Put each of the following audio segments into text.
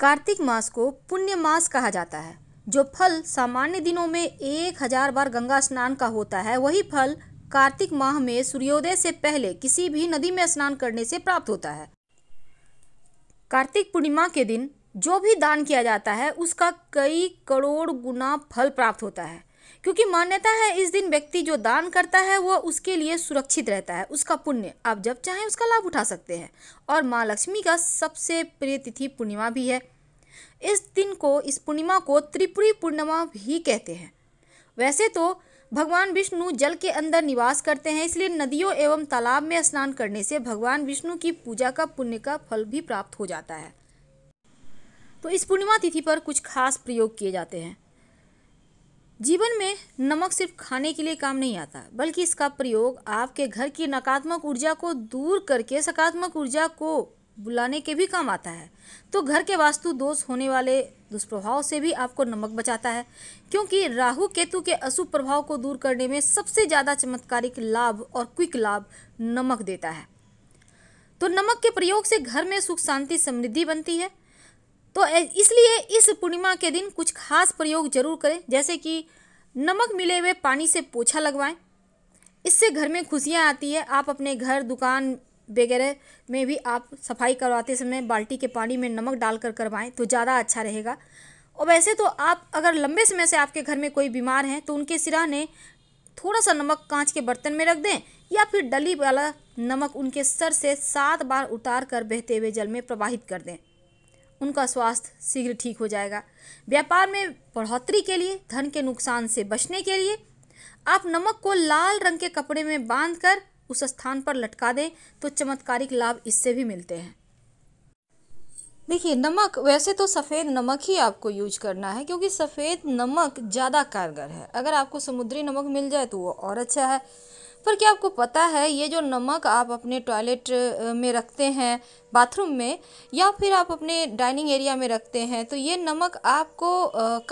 कार्तिक मास को पुण्य मास कहा जाता है जो फल सामान्य दिनों में एक हजार बार गंगा स्नान का होता है वही फल कार्तिक माह में सूर्योदय से पहले किसी भी नदी में स्नान करने से प्राप्त होता है कार्तिक पूर्णिमा के दिन जो भी दान किया जाता है उसका कई करोड़ गुना फल प्राप्त होता है क्योंकि मान्यता है इस दिन व्यक्ति जो दान करता है वह उसके लिए सुरक्षित रहता है उसका पुण्य आप जब चाहें उसका लाभ उठा सकते हैं और माँ लक्ष्मी का सबसे प्रिय तिथि पूर्णिमा भी है इस दिन को इस पूर्णिमा को त्रिपुरी पूर्णिमा भी कहते हैं वैसे तो भगवान विष्णु जल के अंदर निवास करते हैं इसलिए नदियों एवं तालाब में स्नान करने से भगवान विष्णु की पूजा का पुण्य का फल भी प्राप्त हो जाता है तो इस पूर्णिमा तिथि पर कुछ खास प्रयोग किए जाते हैं जीवन में नमक सिर्फ खाने के लिए काम नहीं आता बल्कि इसका प्रयोग आपके घर की नकारात्मक ऊर्जा को दूर करके सकारात्मक ऊर्जा को बुलाने के भी काम आता है तो घर के वास्तु दोष होने वाले दुष्प्रभाव से भी आपको नमक बचाता है क्योंकि राहु केतु के अशुभ प्रभाव को दूर करने में सबसे ज़्यादा चमत्कारिक लाभ और क्विक लाभ नमक देता है तो नमक के प्रयोग से घर में सुख शांति समृद्धि बनती है तो इसलिए इस पूर्णिमा के दिन कुछ खास प्रयोग जरूर करें जैसे कि नमक मिले हुए पानी से पोछा लगवाएं इससे घर में खुशियाँ आती है आप अपने घर दुकान वगैरह में भी आप सफाई करवाते समय बाल्टी के पानी में नमक डालकर करवाएं तो ज़्यादा अच्छा रहेगा और वैसे तो आप अगर लंबे समय से आपके घर में कोई बीमार हैं तो उनके सिराने थोड़ा सा नमक कांच के बर्तन में रख दें या फिर डली वाला नमक उनके सर से सात बार उतार कर बहते हुए जल में प्रवाहित कर दें उनका स्वास्थ्य शीघ्र ठीक हो जाएगा व्यापार में बढ़ोतरी के लिए धन के नुकसान से बचने के लिए आप नमक को लाल रंग के कपड़े में बांधकर उस स्थान पर लटका दें तो चमत्कारिक लाभ इससे भी मिलते हैं देखिए नमक वैसे तो सफ़ेद नमक ही आपको यूज करना है क्योंकि सफ़ेद नमक ज़्यादा कारगर है अगर आपको समुद्री नमक मिल जाए तो वो और अच्छा है पर क्या आपको पता है ये जो नमक आप अपने टॉयलेट में रखते हैं बाथरूम में या फिर आप अपने डाइनिंग एरिया में रखते हैं तो ये नमक आपको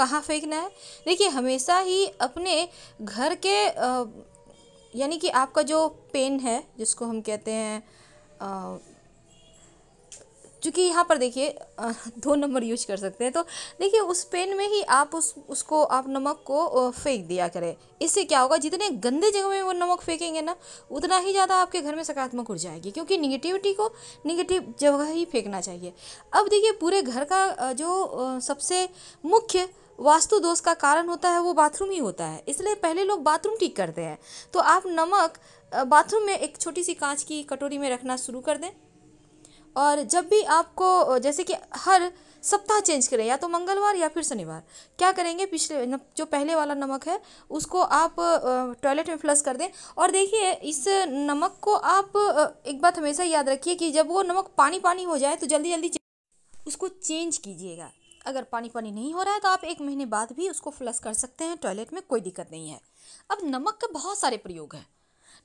कहाँ फेंकना है देखिए हमेशा ही अपने घर के यानी कि आपका जो पेन है जिसको हम कहते हैं चूँकि यहाँ पर देखिए दो नंबर यूज कर सकते हैं तो देखिए उस पेन में ही आप उस उसको आप नमक को फेंक दिया करें इससे क्या होगा जितने गंदे जगह में वो नमक फेंकेंगे ना उतना ही ज़्यादा आपके घर में सकारात्मक उड़ जाएगी क्योंकि निगेटिविटी को निगेटिव जगह ही फेंकना चाहिए अब देखिए पूरे घर का जो सबसे मुख्य वास्तु दोष का कारण होता है वो बाथरूम ही होता है इसलिए पहले लोग बाथरूम ठीक करते हैं तो आप नमक बाथरूम में एक छोटी सी कांच की कटोरी में रखना शुरू कर दें और जब भी आपको जैसे कि हर सप्ताह चेंज करें या तो मंगलवार या फिर शनिवार क्या करेंगे पिछले जो पहले वाला नमक है उसको आप टॉयलेट में फ्लश कर दें और देखिए इस नमक को आप एक बात हमेशा याद रखिए कि जब वो नमक पानी पानी हो जाए तो जल्दी जल्दी उसको चेंज कीजिएगा अगर पानी पानी नहीं हो रहा है तो आप एक महीने बाद भी उसको फ्लश कर सकते हैं टॉयलेट में कोई दिक्कत नहीं है अब नमक के बहुत सारे प्रयोग हैं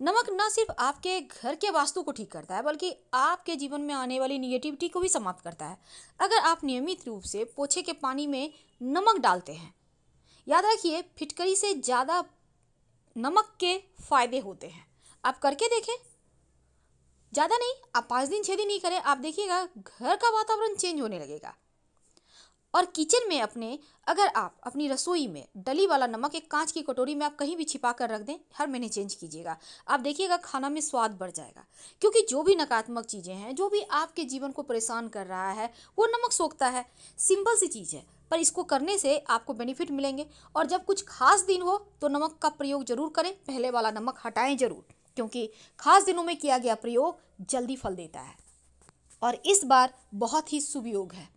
नमक न सिर्फ आपके घर के वास्तु को ठीक करता है बल्कि आपके जीवन में आने वाली निगेटिविटी को भी समाप्त करता है अगर आप नियमित रूप से पोछे के पानी में नमक डालते हैं याद रखिए फिटकरी से ज़्यादा नमक के फायदे होते हैं आप करके देखें ज़्यादा नहीं आप पाँच दिन छः दिन नहीं करें आप देखिएगा घर का वातावरण चेंज होने लगेगा और किचन में अपने अगर आप अपनी रसोई में डली वाला नमक एक कांच की कटोरी में आप कहीं भी छिपा कर रख दें हर महीने चेंज कीजिएगा आप देखिएगा खाना में स्वाद बढ़ जाएगा क्योंकि जो भी नकारात्मक चीज़ें हैं जो भी आपके जीवन को परेशान कर रहा है वो नमक सोखता है सिंपल सी चीज़ है पर इसको करने से आपको बेनिफिट मिलेंगे और जब कुछ खास दिन हो तो नमक का प्रयोग जरूर करें पहले वाला नमक हटाएं जरूर क्योंकि खास दिनों में किया गया प्रयोग जल्दी फल देता है और इस बार बहुत ही शुभ है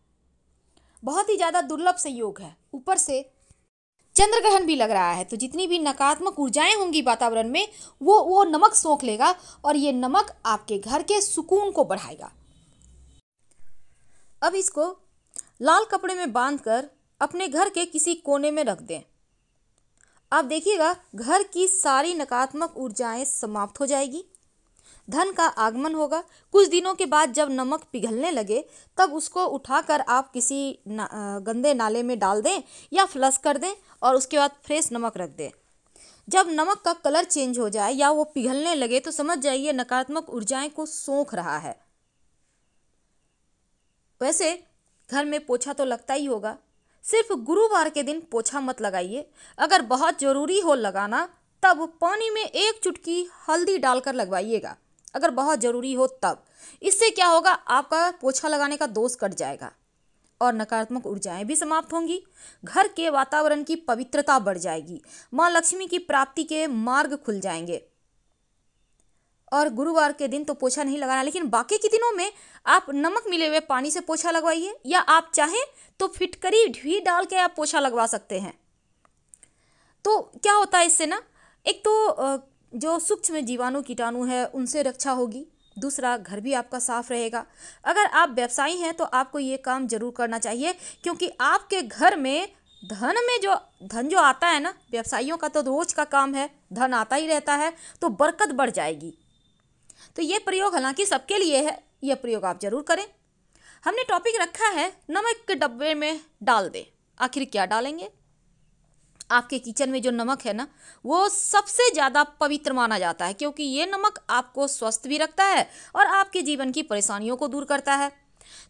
बहुत ही ज़्यादा दुर्लभ संयोग है ऊपर से चंद्र ग्रहण भी लग रहा है तो जितनी भी नकारात्मक ऊर्जाएं होंगी वातावरण में वो वो नमक सोख लेगा और ये नमक आपके घर के सुकून को बढ़ाएगा अब इसको लाल कपड़े में बांधकर अपने घर के किसी कोने में रख दें आप देखिएगा घर की सारी नकारात्मक ऊर्जाएं समाप्त हो जाएगी धन का आगमन होगा कुछ दिनों के बाद जब नमक पिघलने लगे तब उसको उठाकर आप किसी ना, गंदे नाले में डाल दें या फ्लश कर दें और उसके बाद फ्रेश नमक रख दें जब नमक का कलर चेंज हो जाए या वो पिघलने लगे तो समझ जाइए नकारात्मक ऊर्जाएं को सोख रहा है वैसे घर में पोछा तो लगता ही होगा सिर्फ गुरुवार के दिन पोछा मत लगाइए अगर बहुत ज़रूरी हो लगाना तब पानी में एक चुटकी हल्दी डालकर लगवाइएगा अगर बहुत ज़रूरी हो तब इससे क्या होगा आपका पोछा लगाने का दोष कट जाएगा और नकारात्मक ऊर्जाएं भी समाप्त होंगी घर के वातावरण की पवित्रता बढ़ जाएगी माँ लक्ष्मी की प्राप्ति के मार्ग खुल जाएंगे और गुरुवार के दिन तो पोछा नहीं लगाना लेकिन बाकी के दिनों में आप नमक मिले हुए पानी से पोछा लगवाइए या आप चाहें तो फिटकरी भी डाल के आप पोछा लगवा सकते हैं तो क्या होता है इससे ना एक तो जो सूक्ष्म जीवाणु कीटाणु है उनसे रक्षा होगी दूसरा घर भी आपका साफ रहेगा अगर आप व्यवसायी हैं तो आपको ये काम जरूर करना चाहिए क्योंकि आपके घर में धन में जो धन जो आता है ना व्यवसायियों का तो रोज का काम है धन आता ही रहता है तो बरकत बढ़ जाएगी तो ये प्रयोग हालांकि सबके लिए है यह प्रयोग आप जरूर करें हमने टॉपिक रखा है नमक के डब्बे में डाल दें आखिर क्या डालेंगे आपके किचन में जो नमक है ना वो सबसे ज़्यादा पवित्र माना जाता है क्योंकि ये नमक आपको स्वस्थ भी रखता है और आपके जीवन की परेशानियों को दूर करता है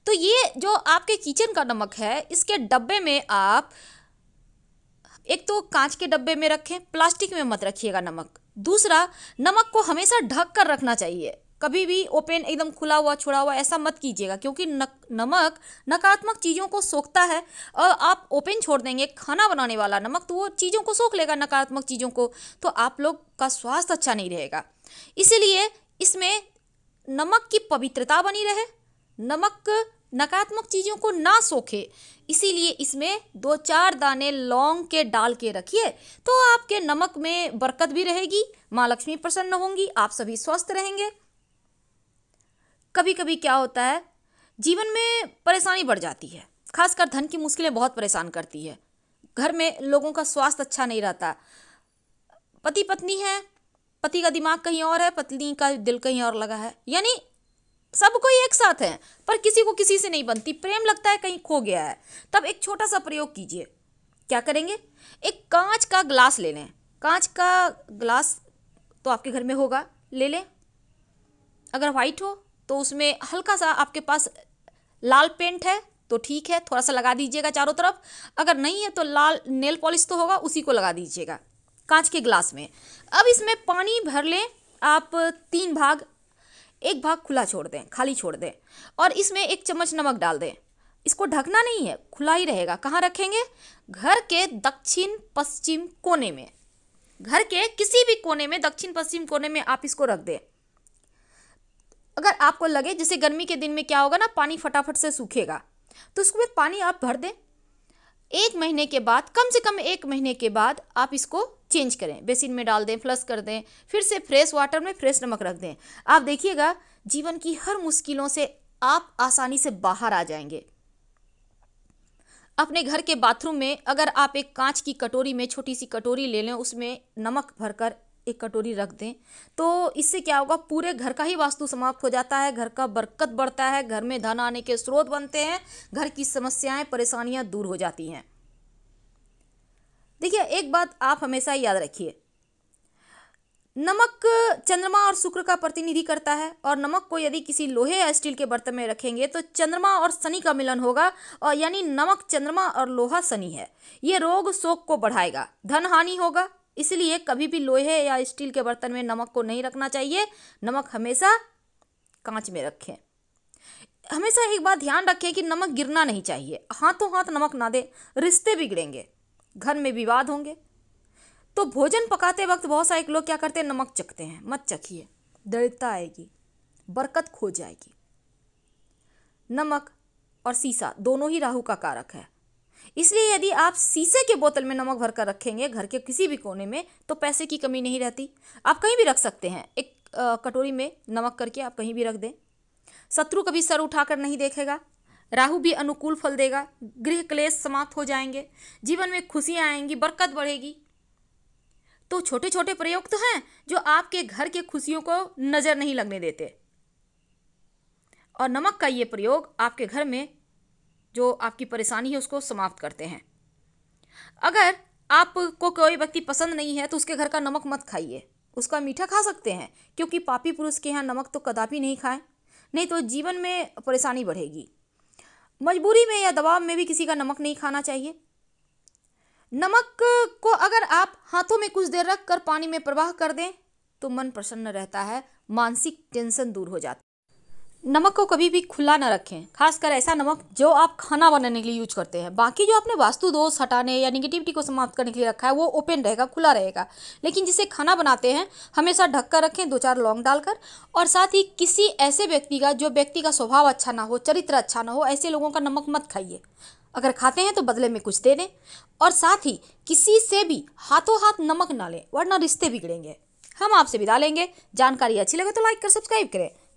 तो ये जो आपके किचन का नमक है इसके डब्बे में आप एक तो कांच के डब्बे में रखें प्लास्टिक में मत रखिएगा नमक दूसरा नमक को हमेशा ढक कर रखना चाहिए कभी भी ओपन एकदम खुला हुआ छुड़ा हुआ ऐसा मत कीजिएगा क्योंकि नक नमक नकारात्मक चीज़ों को सोखता है और आप ओपन छोड़ देंगे खाना बनाने वाला नमक तो वो चीज़ों को सोख लेगा नकारात्मक चीज़ों को तो आप लोग का स्वास्थ्य अच्छा नहीं रहेगा इसीलिए इसमें नमक की पवित्रता बनी रहे नमक नकारात्मक चीज़ों को ना सोखे इसीलिए इसमें दो चार दाने लौंग के डाल के रखिए तो आपके नमक में बरकत भी रहेगी माँ लक्ष्मी प्रसन्न होंगी आप सभी स्वस्थ रहेंगे कभी कभी क्या होता है जीवन में परेशानी बढ़ जाती है खासकर धन की मुश्किलें बहुत परेशान करती है घर में लोगों का स्वास्थ्य अच्छा नहीं रहता पति पत्नी है पति का दिमाग कहीं और है पत्नी का दिल कहीं और लगा है यानी सब कोई एक साथ हैं पर किसी को किसी से नहीं बनती प्रेम लगता है कहीं खो गया है तब एक छोटा सा प्रयोग कीजिए क्या करेंगे एक कांच का ग्लास ले लें कांच का ग्लास तो आपके घर में होगा ले लें अगर वाइट हो तो उसमें हल्का सा आपके पास लाल पेंट है तो ठीक है थोड़ा सा लगा दीजिएगा चारों तरफ अगर नहीं है तो लाल नेल पॉलिश तो होगा उसी को लगा दीजिएगा कांच के ग्लास में अब इसमें पानी भर लें आप तीन भाग एक भाग खुला छोड़ दें खाली छोड़ दें और इसमें एक चम्मच नमक डाल दें इसको ढकना नहीं है खुला ही रहेगा कहाँ रखेंगे घर के दक्षिण पश्चिम कोने में घर के किसी भी कोने में दक्षिण पश्चिम कोने में आप इसको रख दें अगर आपको लगे जैसे गर्मी के दिन में क्या होगा ना पानी फटाफट से सूखेगा तो उसमें पानी आप भर दें एक महीने के बाद कम से कम एक महीने के बाद आप इसको चेंज करें बेसिन में डाल दें फ्लश कर दें फिर से फ्रेश वाटर में फ्रेश नमक रख दें आप देखिएगा जीवन की हर मुश्किलों से आप आसानी से बाहर आ जाएंगे अपने घर के बाथरूम में अगर आप एक कांच की कटोरी में छोटी सी कटोरी ले लें उसमें नमक भरकर एक कटोरी रख दें तो इससे क्या होगा पूरे घर का ही वास्तु समाप्त हो जाता है घर का बरकत बढ़ता है घर में धन आने के स्रोत बनते हैं घर की समस्याएं परेशानियां दूर हो जाती हैं देखिए एक बात आप हमेशा याद रखिए नमक चंद्रमा और शुक्र का प्रतिनिधि करता है और नमक को यदि किसी लोहे या स्टील के बर्तन में रखेंगे तो चंद्रमा और शनि का मिलन होगा और यानी नमक चंद्रमा और लोहा शनि है ये रोग शोक को बढ़ाएगा धन हानि होगा इसलिए कभी भी लोहे या स्टील के बर्तन में नमक को नहीं रखना चाहिए नमक हमेशा कांच में रखें हमेशा एक बात ध्यान रखें कि नमक गिरना नहीं चाहिए हाथों हाथ नमक ना दे रिश्ते बिगड़ेंगे घर में विवाद होंगे तो भोजन पकाते वक्त बहुत सारे लोग क्या करते हैं नमक चखते हैं मत चखिए दृढ़ता आएगी बरकत खो जाएगी नमक और सीसा दोनों ही राहु का कारक है इसलिए यदि आप शीशे के बोतल में नमक भर कर रखेंगे घर के किसी भी कोने में तो पैसे की कमी नहीं रहती आप कहीं भी रख सकते हैं एक कटोरी में नमक करके आप कहीं भी रख दें शत्रु कभी सर उठाकर नहीं देखेगा राहु भी अनुकूल फल देगा गृह क्लेश समाप्त हो जाएंगे जीवन में खुशियाँ आएंगी बरकत बढ़ेगी तो छोटे छोटे प्रयोग तो हैं जो आपके घर के खुशियों को नज़र नहीं लगने देते और नमक का ये प्रयोग आपके घर में जो आपकी परेशानी है उसको समाप्त करते हैं अगर आपको कोई व्यक्ति पसंद नहीं है तो उसके घर का नमक मत खाइए उसका मीठा खा सकते हैं क्योंकि पापी पुरुष के यहाँ नमक तो कदापि नहीं खाएं नहीं तो जीवन में परेशानी बढ़ेगी मजबूरी में या दबाव में भी किसी का नमक नहीं खाना चाहिए नमक को अगर आप हाथों में कुछ देर रख कर पानी में प्रवाह कर दें तो मन प्रसन्न रहता है मानसिक टेंशन दूर हो जाता नमक को कभी भी खुला ना रखें खासकर ऐसा नमक जो आप खाना बनाने के लिए यूज करते हैं बाकी जो आपने वास्तु दोष हटाने या निगेटिविटी को समाप्त करने के लिए रखा है वो ओपन रहेगा खुला रहेगा लेकिन जिसे खाना बनाते हैं हमेशा ढक कर रखें दो चार लौंग डालकर और साथ ही किसी ऐसे व्यक्ति का जो व्यक्ति का स्वभाव अच्छा ना हो चरित्र अच्छा ना हो ऐसे लोगों का नमक मत खाइए अगर खाते हैं तो बदले में कुछ दे दें और साथ ही किसी से भी हाथों हाथ नमक ना लें वरना रिश्ते बिगड़ेंगे हम आपसे विदा लेंगे जानकारी अच्छी लगे तो लाइक कर सब्सक्राइब करें